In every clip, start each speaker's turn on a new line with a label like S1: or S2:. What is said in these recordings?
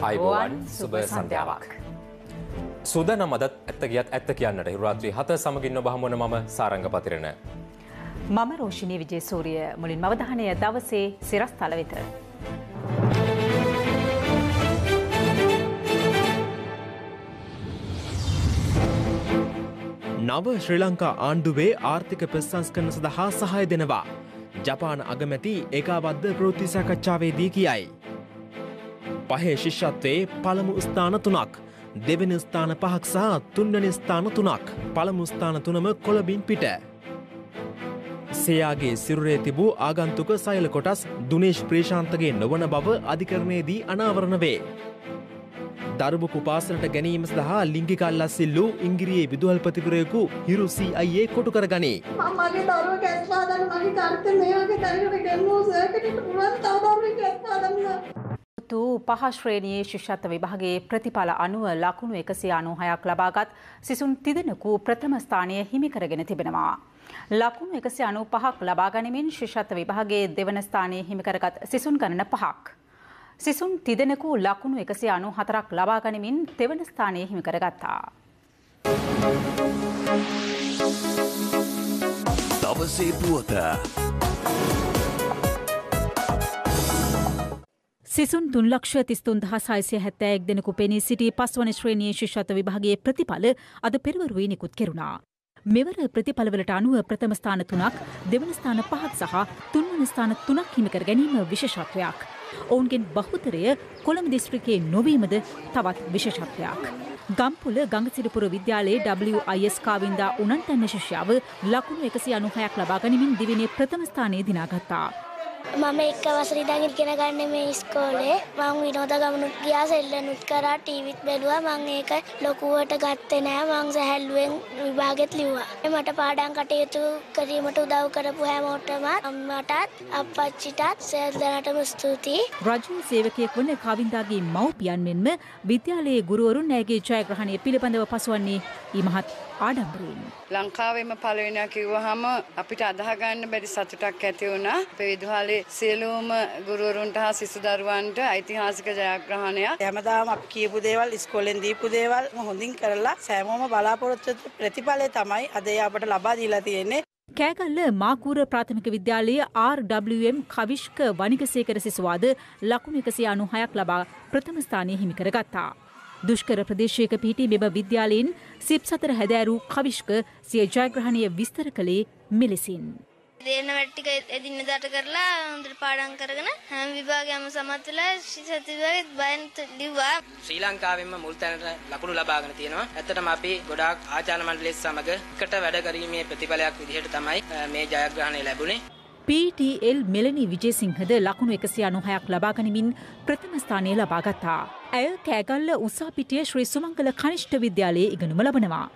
S1: අයිබෝවන් සුබ සන්ධ්‍යාවක්.
S2: සූදන මදත් ඇත්ත ගියත් ඇත්ත කියන්නට හිරාත්‍රී හත සමගින්න බහමන මම සාරංග පතිරණ.
S1: මම රෝෂණය විජේ සූරිය මුලින් මවධානය දවසේ සිරස් තලවිත.
S3: නව ශ්‍රී ලංකා ආණ්ඩුවේ ආර්ථික ප්‍රසංස්කරන සඳහා සහය දෙනවා. ජපාන අගමැති ඒකාබද්ධ ප්‍රෘති සාකච්ඡාවේදී කියයි. පහේ ශිෂ්‍යත්වයේ පළමු ස්ථාන තුනක්. දෙවෙන ස්ථාන පහක් සහ තුන්වැනි ස්ථාන තුනක්. පළමු ස්ථාන තුනම කොළඹින් පිට. සයාගේ සිරුරේ තිබූ ආගන්තුක සෛල කොටස් දුනේශ් ප්‍රේශාන්තගේ නොවන බව අධිකරණයේදී අනාවරණ වේ. දරුබ කුපාසනට ගැනීම සහ ලිංගි කල්ලස්සිල්ලූ ඉංගිරියේ විදුහල්පතිකරයකු හිරුසි
S1: අයියේ කොටු කරගනී.
S4: මගේ දරුව ගැස්වාදන් මගේ තර්ත මේ වගේ තැනකට ගැන්නෝ සර්කට පුළුවන් තවදරුව ගැස්වාදන්න.
S1: යුතු පහ ශ්‍රේණයේ ශිෂ්‍යත්ව විභාගේ ප්‍රතිඵල අනුව ලකුණු එකසිය අනුහයක් ලබාගත් සිසුන් තිදෙනකු ප්‍රථම ස්ථානය හිමිකරගෙන තිබෙනවා. ලකුණු එකසි අනු පහක් ලබාගනිමින් ශිෂ්‍යත්ව විභාගේ දෙවන ස්ථානය හිමිකරගත් සිසුන් ගණන පහක්. සිසුන් තිදෙනකු ලකුණු එකසි අනු හතරක් ලබාගනිමින් තෙවන ස්ථානය හිමිකරගත්තා.
S4: තවසේ පුවත.
S1: සිසුන් තුන්ලක්ෂ තිස්තුන් දහ සයිසය හැත්තෑක් දෙනකු පෙනී සිටි පස්වන ශ්‍රේණයේ ශිෂ්ෂත විභාගේ ප්‍රතිඵල අද පෙරවරුවේ නිකුත් කෙරුණා. මෙවර ප්‍රතිඵලවලට අනුව ප්‍රථම ස්ථාන තුනක් දෙවන ස්ථාන පහත් සහ තුන්වන ස්ථාන තුනක් හිමිකර ගැනීම විශේෂත්වයක්. ඔවුන්ගෙන් බහුතරය කොළඹ දිස්ත්‍රිකයේ නොවීමද තවත් විශේෂත්වයක්. ගම්පුල ගංගසිරිපුර විද්‍යාලයේ WIS කාවින්දා උනන්තන්න ශිෂ්‍යාව ලකුණු එකසි අනුහයක් ලබා ගනිමින් දිවිනේ ප්‍රථම ස්ථානයේ දිනාගත්තා.
S5: මම
S4: එක්ක වසර ඉඳන් ඉගෙන ගන්න මේ ඉස්කෝලේ. මම විනෝද ගමනුත් ගියා, සෙල්ලනුත් කරා, ටීවීත් බැලුවා. මම ඒක ලොකුවට ගත්තේ නෑ. මම සැහැල්ලුවෙන් විභාගෙත් ලිව්වා. මට පාඩම් කටයුතු කිරීමට උදව් කරපු හැමෝටම අම්මටත් අප්පච්චිටත්
S1: සෙල්ලනටම ස්තුතියි. රජු සේවකයෙක් වන කවින්දාගේ මව්පියන් මෙන්ම විද්‍යාලයේ ගුරුවරුන් ඇගේ ජයග්‍රහණය පිළිබඳව පසුවන්නේ ඉමහත් ආඩම්බරයෙන්.
S4: ලංකාවේම පළවෙනියා කිව්වහම අපිට අදාහ ගන්න බැරි සතුටක් ඇති වුණා. අපේ විදුහලේ සියලූම ගුරුවරුන්ට හා සිසු දරුවන්ට ඓතිහාසික ජයග්‍රහණයක් හැමදාම අප කියපු
S1: දේවල් ඉස්කොලෙන් දීපු දේවල් හොඳින් කරලා සෑමෝම බලාපොරොත්තු ප්‍රතිඵලය තමයි අදේ අපට ලබා දීලා තියෙන්නේ කෑගල්ල මාකූර ප්‍රාථමික විද්‍යාලයේ RWM කවිශ්ක වනිකසේකර සිසුවාද ලකුණු එකසිය අනුහයක් ලබා ප්‍රථම ස්ථානය හිමි කරගත්තා. දුෂ්කර ප්‍රදේශයක පිහිටි මෙම විද්‍යාලයෙන් සිප් සතර හැදෑරූ කවිශ්ක සිය ජයග්‍රහණය විස්තර කළේ මෙලෙසින්.
S4: දේන වැට්ටික එදින්න දට කරලා හොඳට පාඩම් කරගෙන හැම විභාගයක්ම සමත් වෙලා සති විභාගෙත් බයෙන් ලිව්වා.
S3: ශ්‍රී ලංකාවෙන්ම මුල් තැනට ලකුණු ලබාගෙන තියෙනවා. ඇත්තටම අපි ගොඩාක් ආචාර්ය මණ්ඩලයේ සමග එකට වැඩ කිරීමේ ප්‍රතිඵලයක් විදිහට තමයි මේ ජයග්‍රහණය ලැබුණේ.
S1: PTL මෙලනි විජේසිංහද ලකුණු එකසිය නොහයක් ලබාගනිමින් ප්‍රථම ස්ථානය ලබාගත්තා. ඇය කෑගල්ල උසාපිටිය ශ්‍රී සුමංගල කනිෂ්ඨ විද්‍යාලයේ ඉගෙනුම ලබනවා.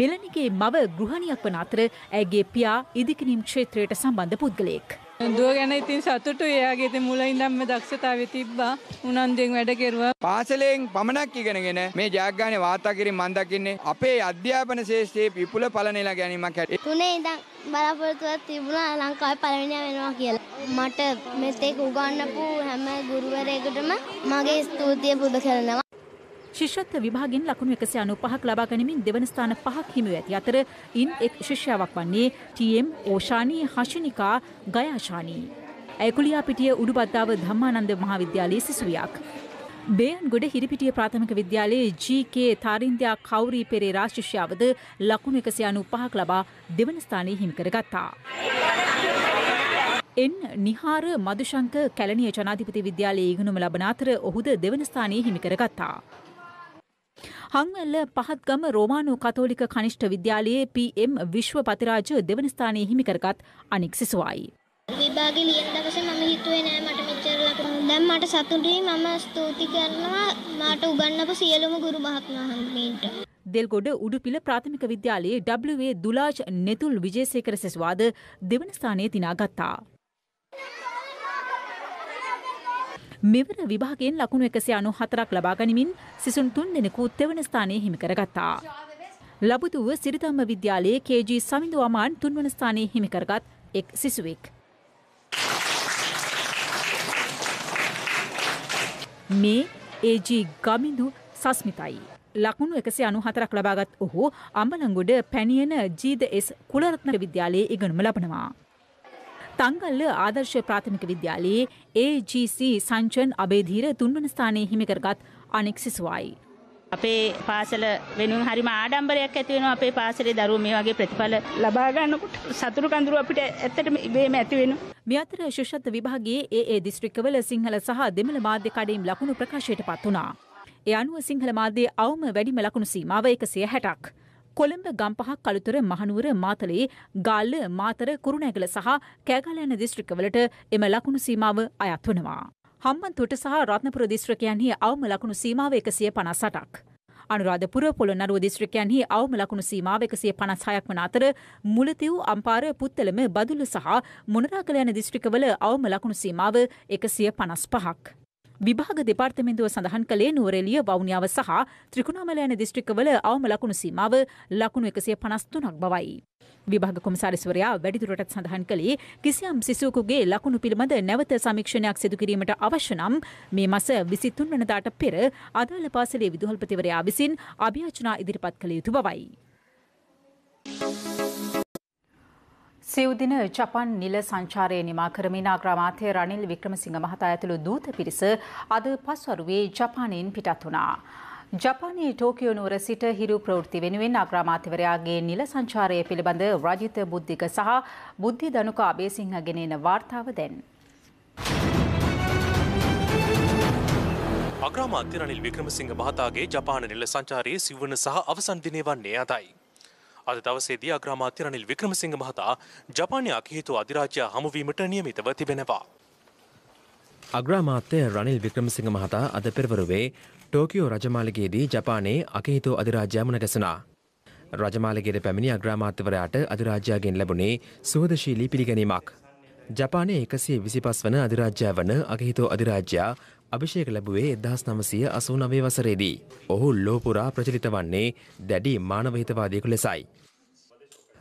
S1: මෙලනිගේ මව ගෘහණියක් වන අතර ඇගේ පියා ඉදිකිනීම් ක්ෂේත්‍රයට සම්බන්ධ පුද්ගලයෙක්. දුව ගැන ඉතින් සතුටු එයාගේ ඉතින් මුලින් ඉඳන්ම දක්ෂතාවය තිබ්බා උනන්දුවෙන් වැඩ කෙරුවා පාසලෙන් පමණක් ඉගෙනගෙන මේ ජයග්‍රහණය
S2: වාර්තා කිරීම මම දකින්නේ අපේ අධ්‍යාපන ශාස්ත්‍රයේ විපුල පලනෙලා ගැනීමක් ඇති තුනේ ඉඳන්
S4: බලාපොරොත්තුවක් තිබුණා ලංකාවේ පළවෙනියා වෙනවා කියලා මට මෙතෙක් උගන්වපු හැම ගුරුවරයෙකුටම මගේ ස්තුතිය පුද කරනවා
S1: ශිෂ්‍යත්ව විභාගෙන් ලකුණු 195ක් ලබා ගනිමින් දෙවන ස්ථාන පහක් හිමි ඇති අතර ඉන් එක් ශිෂ්‍යාවක් වන්නේ TM ඕෂානී හෂිනිකා ගයාශානී. ඇය කුලියාපිටිය උඩුබද්දාව ධම්මානන්ද මහාවිද්‍යාලයේ සිසුවියක්. බේන් ගොඩ හිරිපිටිය ප්‍රාථමික විද්‍යාලයේ ජීකේ තාරින්දයා කවුරී පෙරේ රාශිෂ්‍යාවද ලකුණු එකසියනු පහක් ලබා දෙවන ස්ථානයේ හිමිකර ගත්තා. එන් නිහාර මදුශංක කැලනිය ජනාධිපති විද්‍යාලයේ ඉගෙනුම ලබන අතර ඔහුද දෙවන ස්ථානයේ හිමිකර ගත්තා. හංවල්ල පහත්ගම රෝමානු කතෝලික කනිෂ්ඨ විද්‍යාලයේ පම් විශ්ව පතිරාජ දෙවන ස්ථානය හිමිකරගත් අනික් සිසුවයි.
S4: විභාගේ ලියන දවසේ මම හිතුවේ නෑ මට මෙච්චර ලකුණු.
S1: දැන් මට සතුටුයි මම ස්තුති කරනවා මාට උගන්වපු සියලුම ගුරු මහත්මයා හම්බෙන්න. දෙල්ගොඩ උඩුපිල ප්‍රාථමික විද්‍යාලයේ W දුලාජ් නෙතුල් විජේසේකර සෙස්වාද දෙවන ස්ථානයේ දිනාගත්තා. මෙවර විභාගයෙන් ලකුණු එකසි අනු හතරක් ලබාගනිමින් සිසුන් තුන් දෙනෙකු තෙවන ස්ථානය හිමි කරගත්තා. ලබුතුව සිරිතම්ම විද්‍යාලයේ කේජී සමිඳු අමාන් තුන්වන ස්ථානයේ හිමිකරගත් එක් සිසුවෙක්. මේ ඒජී ගමිඳු සස්මිතයි. ලකුණු එකසේ අනු හතරක් ලබාගත් ඔහු අම්බලංගොඩ පැණියන ජීද එස් කුලරත්න විද්‍යාලයේ ඉගනුම ලබනවා. ತಂಗಲ್ ಆದರ್ಶ ಪ್ರಾಥಮಿಕ ವಿದ್ಯಾಲಯ ಎಜಿಸಿ සංචන් අබේධීර තුන්වන ස්ථානයේ හිමිකරගත් අනෙක් සිසුවයි. අපේ පාසල වෙනුවෙන් හරිම ආඩම්බරයක් ඇති වෙනවා අපේ පාසලේ දරුවෝ මේ වගේ ප්‍රතිඵල ලබා ගන්නකොට සතුරු කඳුරු අපිට ඇත්තටම ඉබේම ඇති වෙනවා. මේ අතර ශිෂ්‍යත්ව විභාගයේ ඒ ඒ දිස්ත්‍රික්කවල සිංහල සහ දෙමළ මාධ්‍ය කඩේම් ලකුණු ප්‍රකාශයට පත් වුණා. ඒ අනුව සිංහල මාධ්‍යයේ අවම වැඩිම ලකුණු සීමාව 160ක්. කොළඹ ගම්පහ කළුතර මහනුවර මාතලේ ගාල්ල මාතර කුරුණෑගල සහ කෑගලෑන දිස්ත්‍රික්කවලට එම ලකුණු සීමාව අයත් වනවා. හම්බන්තොට සහ රත්නපුර දිස්ත්‍රිකයන්හි අවම ලකුණු සීමාව එකසිය පනසටක්. අනුරාධපුර පොළොන්නරුව දිස්ත්‍රිකයන්හි අවම ලකුණු සීමාව එකසිය පනස්හයක් වන අතර මුලතිව් අම්පාර පුත්තලම බදුලු සහ මොනරාගලයන දිස්ත්‍රිකවල අවම ලකුණු සීමාව එකසිය පනස් පහක්. විභාග දෙපාර්තමෙන්දුව සඳහන් කළේ නුවරෙලිය වෞනියාව සහ ත්‍රිකුණාමලයන දිස්ත්‍රික්කවල අවම ලකුණු සීමාව ලකුණු එකසිය පනස්තුනක් බවයි. විභාග කොමසාරිස්වරයා වැඩිදුරටත් සඳහන් කළේ කිසියම් සිසුවකුගේ ලකුණු පිළිබඳ නැවත සමීක්ෂණයක් සිදු කිරීමට අවශ්‍ය නම් මේ මස විසිතුන් වනදාට පෙර අදාළ පාසලේ විදුහල්පතිවරයා විසින් අභ්‍යාචනා ඉදිරිපත් කළ යුතු බවයි. Thank you. සිව්දින ජපන් නිල සංචාරය නිමා කරමින් ආග්‍රාමාත්‍ය රනිල් වික්‍රමසිංහ මහතා ඇතුළු දූත පිරිස අද පස්වරුවේ ජපානයෙන් පිටත් වුණා. ජපානයේ ටෝකියෝ නුවර සිට හිරු ප්‍රවෘත්ති වෙනුවෙන් අග්‍රාමාත්‍යවරයාගේ නිල සංචාරය පිළිබඳ රජිත බුද්ධික සහ බුද්ධි දනුක අබේසිංහ ගෙනෙන වාර්තාව දැන්.
S5: අග්‍රාමාත්‍ය රනිල් වික්‍රමසිංහ මහතාගේ ජපාන නිල සංචාරයේ සිව්වන සහ අවසන් දිනේ වන්නේ අදයි. අද දවසේදී අග්‍රාමාත්‍ය රනිල් වික්‍රමසිංහ මහතා ජපානය අකහිතු අධිරාජ්‍ය හමුවීමට නියමිතව තිබෙනවා.
S3: අග්‍රාමාත්‍ය රනිල් වික්‍රමසිංහ මහතා අද පෙරවරුවේ ටෝකියෝ රජමාලිගයේදී ජපානයේ අකහිතු අධිරාජ්‍ය මුණ ගැසුණා. රජමාලිගයට පැමිණි අග්‍රාමාත්‍යවරයාට අධිරාජ්‍යයෙන් ලැබුණේ සුවදශීලී පිළිගැනීමක්. ජපානය එකසේ විසි පස් වන අධිරාජ්‍ය වන අකහිතෝ අධිරාජ්‍යා අභිෂේක ලැබුවේ එදහස් නමසය අසු නවේ වසරේදී. ඔහු ලෝපුරා ප්‍රචලිත වන්නේ දැඩි මානවහිතවාදයකු ලෙසයි.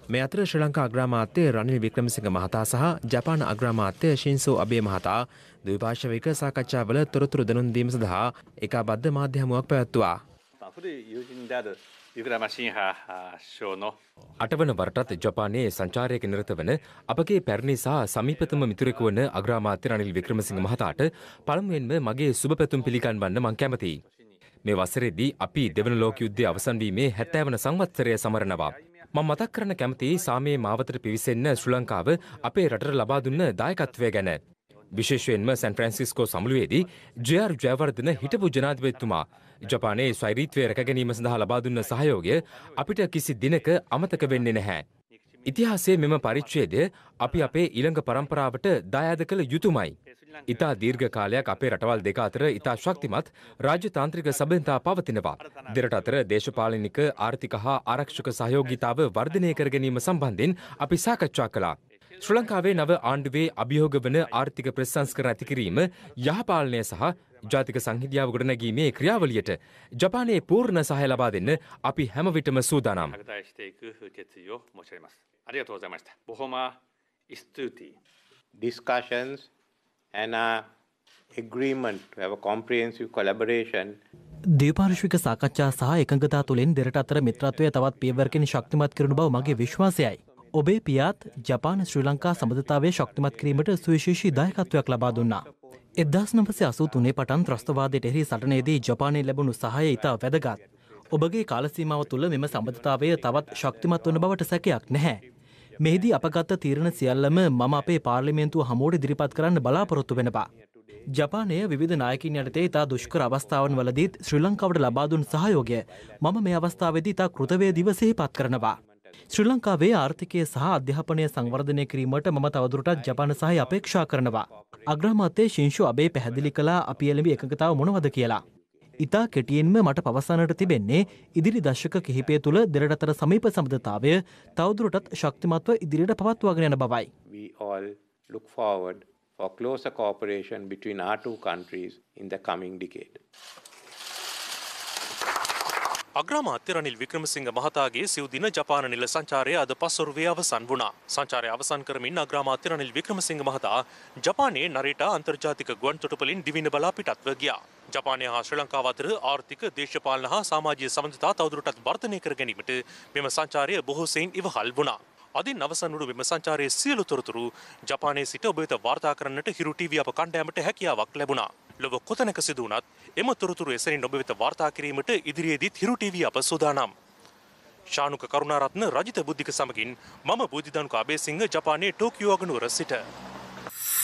S3: මේ අතර ශ්‍රී ලංකා අග්‍රාමාත්‍යය රනිල් වික්‍රමසිංහ මහතා සහ ජපාන අග්‍රාමාත්‍යය ශින්සෝ අබේ මහතා ද්විපාශවික සාකච්ඡාවල තොරතුරු දනුන් දීම සඳහා එකා බද්ධ මාධ්‍යහමුවක් පැවැත්තුවා.
S5: ඉවරම සිංහ ශෝනෝ
S3: අටවන වරටත් ජපානයේ සංචාරයක නිරත
S2: වන අපගේ පැරණි සහ සමීපතම මිතුරෙකු වන අග්‍රාමාත්‍ය රනිල් වික්‍රමසිංහ මහතාට පළමුවෙන්ම මගේ සුබ පැතුම් පිළිගන්වන්න මං කැමතියි. මේ වසරේදී අපි දෙවන ලෝක යුද්ධය අවසන් වීමේ 70 වන සංවත්සරය සමරනවා. මම මතක් කරන්න කැමති සාමයේ මාවතට පිවිසෙන්න ශ්‍රී ලංකාව අපේ රටට ලබා දුන්න දායකත්වය ගැන. විශේෂයෙන්ම සැන් ෆ්‍රැන්සිස්කෝ සමුළුවේදී ජේ.ආර්. ජයවර්ධන හිටපු ජනාධිපතිතුමා ජපානයේ ස්වෛරීත්වය රැකගැනීම සඳහා ලබා දුන්න සහයෝගය අපිට කිසි දිනක අමතක වෙන්නේ නැහැ. ඉතිහාසයේ මෙම පරිච්ඡේදය අපි අපේ ඊළඟ පරම්පරාවට දායාද කළ යුතුමයි. ඉතා දීර්ඝ කාලයක් අපේ රටවල් දෙක අතර ඉතා ශක්තිමත් රාජ්‍යතාන්ත්‍රික සබඳතා පවතිනවා. දෙරට අතර දේශපාලනික ආර්ථික හා ආරක්ෂක සහයෝගීතාව වර්ධනය කර ගැනීම සම්බන්ධයෙන් අපි සාකච්ඡා කළා. ශ්‍ර ලංකාවේ නව ආණ්ඩුවේ අභියෝග වන ආර්ථික ප්‍රසංස්කර ඇතිකිරීම යහපාලනය සහ ජාතික සංහිදියාව ගොඩනැගීමේ ක්‍රියාවලියට ජපානයේ පූර්ණ සහය ලබා දෙන්න අපි හැමවිටම සූදානම්.
S5: බොහොම ස්තුතියි. discussions and a agreement to have a comprehensive collaboration
S4: දේපාර්ශික සාකච්ඡා සහ එකඟතා තුළින් දෙරට අතර මිත්‍රත්වය තවත් පියවරකින් ශක්තිමත් කරන බව මගේ විශ්වාසයයි. ඔබේ පියාත් ජපාන ශ්‍රී ලංකා සබඳතාවේ ශක්තිමත් කිරීමට සුවිශේෂී දායකත්වයක් ලබා දුන්නා. එදදාස් නමසේ අසූ තුනේ පටන් ත්‍රස්තවාදයට එහි සටනේදී ජපානය ලැබුණු සහය ඉතා වැදගත්. ඔබගේ කාලසීමාව තුළ මෙම සබඳතාවය තවත් ශක්තිමත් වන බවට සැකයක් නැහැ. මෙහිදී අපගත්ත තීරණ සියල්ලම මම අපේ පාර්ලිමේන්තුව හමෝට ඉදිරිපත් කරන්න බලාපොරොත්තු වෙනවා. ජපානය විධ නායකින් යටතේ ඉතා දුෂ්කර අවස්ථාවන් වලදීත් ශ්‍රී ලංකාවට ලබාදුන් සහයෝගය මම මේ අවස්ථාවේදී ඉතා කෘතවය දිවසෙහි පත් කරනවා. ශ්‍රී ලංකාවේ ආර්ථිකය සහ අධ්‍යාපනය සංවර්ධනය කිරීමට මම තවදුරටත් ජපාන සහය අපේක්ෂා කරනවා. අග්‍රාමාත්‍යය ශිංෂු අබේ පැහැදිලි කලා අපි එළඹි එකඟතාව මොනවද කියලා. ඉතා කෙටියෙන්ම මට පවසන්නට තිබෙන්නේ ඉදිරි දශක කිහිපය තුළ දෙරටතර සමීප සබඳතාවය තවදුරටත් ශක්තිමත්ව ඉදිරියට පවත්වාගෙන යන බවයි.
S5: look forward for closer cooperation between our two countries in the coming decade. අග්‍රාමාත්‍ය Ranil Wickremesinghe මහතාගේ සිව්දින ජපාන නිල සංචාරය අද පස්වරුවේ අවසන් වුණා. සංචාරය අවසන් කරමින් අග්‍රාමාත්‍ය රනිල් වික්‍රමසිංහ මහතා ජපානයේ නරේටා අන්තර්ජාතික ගුවන්තොටුපලින් දිවින බලා පිටත්ව ගියා. ජපානය හා ශ්‍රී ලංකාව අතර ආර්ථික දේශපාලන හා සමාජීය සමඳතා තවදුරටත් වර්ධනය කර ගැනීමට මෙම සංචාරය බොහෝසෙයින් ඉවහල් වුණා. අදින් අවසන්නුඩු මෙම සංචාරයේ සියලු තොරතුරු ජපානයේ සිට ඔබේත වාර්තා කරන්නට හිරු ටීවී අප කණ්ඩෑමට හැකියාවක් ලැබුණා. ලොව කොතැනක සිදු වුණත් එම තොරතුරු එසැනින් ඔබ වෙත වාර්තා කිරීමට ඉදිරියේදීත් හිරු ටීවී අප සූදානම්. ශානුක කරුණාරත්න රජිත බුද්ධික සමගින් මම බුද්ධිධනුක අබේසිංහ ජපානයේ ටෝකියෝ අගනුවර සිට